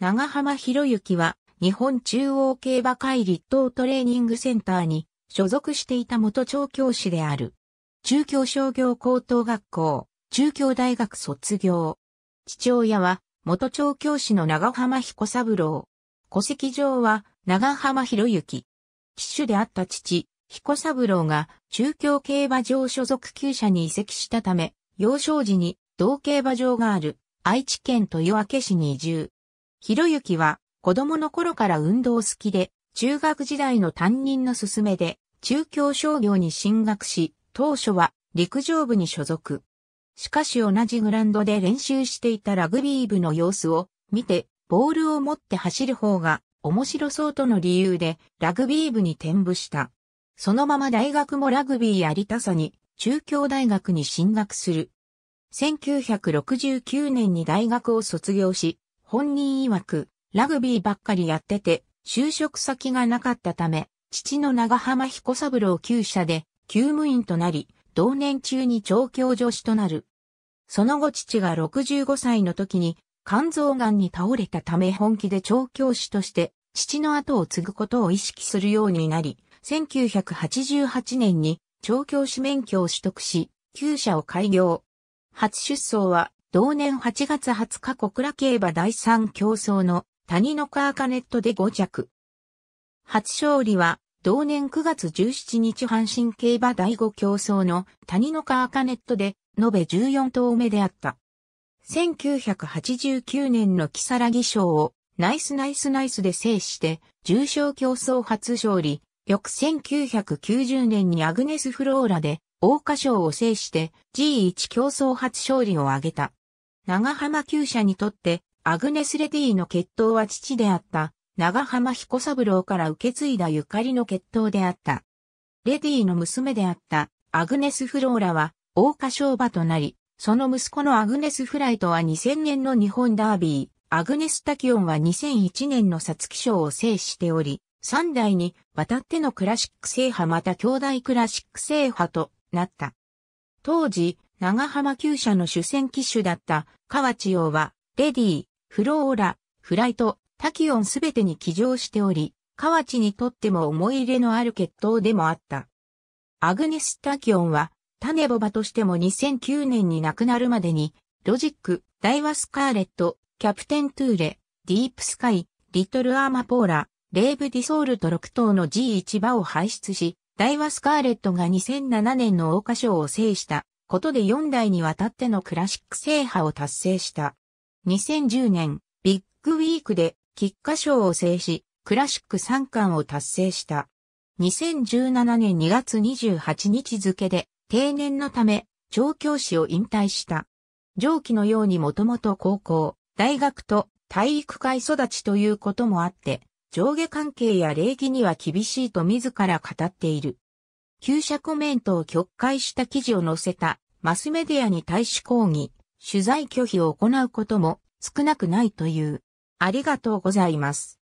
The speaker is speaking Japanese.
長浜博之は日本中央競馬会立東トレーニングセンターに所属していた元調教師である。中京商業高等学校、中京大学卒業。父親は元調教師の長浜彦三郎。戸籍上は長浜博之。騎手であった父、彦三郎が中京競馬場所属厩舎に移籍したため、幼少時に同競馬場がある愛知県豊明市に移住。ひろゆきは子供の頃から運動好きで、中学時代の担任の勧めで、中京商業に進学し、当初は陸上部に所属。しかし同じグランドで練習していたラグビー部の様子を見て、ボールを持って走る方が面白そうとの理由でラグビー部に転部した。そのまま大学もラグビーやりたさに中京大学に進学する。1969年に大学を卒業し、本人曰く、ラグビーばっかりやってて、就職先がなかったため、父の長浜彦三郎旧社で、旧務員となり、同年中に調教助手となる。その後父が65歳の時に、肝臓癌に倒れたため本気で調教師として、父の後を継ぐことを意識するようになり、1988年に調教師免許を取得し、旧社を開業。初出走は同年8月20日小倉競馬第3競争の谷のカーカネットで5着。初勝利は同年9月17日阪神競馬第5競争の谷のカーカネットで延べ14頭目であった。1989年の木更木賞をナイスナイスナイスで制して、重賞競争初勝利、翌1990年にアグネス・フローラで、桜花賞を制して G1 競争初勝利を挙げた。長浜厩舎にとって、アグネス・レディの血統は父であった、長浜彦三郎から受け継いだゆかりの血統であった。レディの娘であった、アグネス・フローラは、大花商場となり、その息子のアグネス・フライトは2000年の日本ダービー、アグネス・タキオンは2001年のサツキ賞を制しており、3代に渡ってのクラシック制覇また兄弟クラシック制覇となった。当時、長浜旧車の主戦機種だった河内洋は、レディー、フローラ、フライト、タキオンすべてに起乗しており、河内にとっても思い入れのある決闘でもあった。アグネス・タキオンは、タネボバとしても2009年に亡くなるまでに、ロジック、ダイワスカーレット、キャプテン・トゥーレ、ディープ・スカイ、リトル・アーマポーラ、レーブ・ディソールと6頭の G1 馬を排出し、ダイワスカーレットが2007年の桜花賞を制したことで4代にわたってのクラシック制覇を達成した。2010年、ビッグウィークで菊花賞を制し、クラシック3冠を達成した。2017年2月28日付で定年のため調教師を引退した。上記のようにもともと高校、大学と体育会育ちということもあって、上下関係や礼儀には厳しいと自ら語っている。旧社コメントを曲解した記事を載せたマスメディアに対し抗議、取材拒否を行うことも少なくないという。ありがとうございます。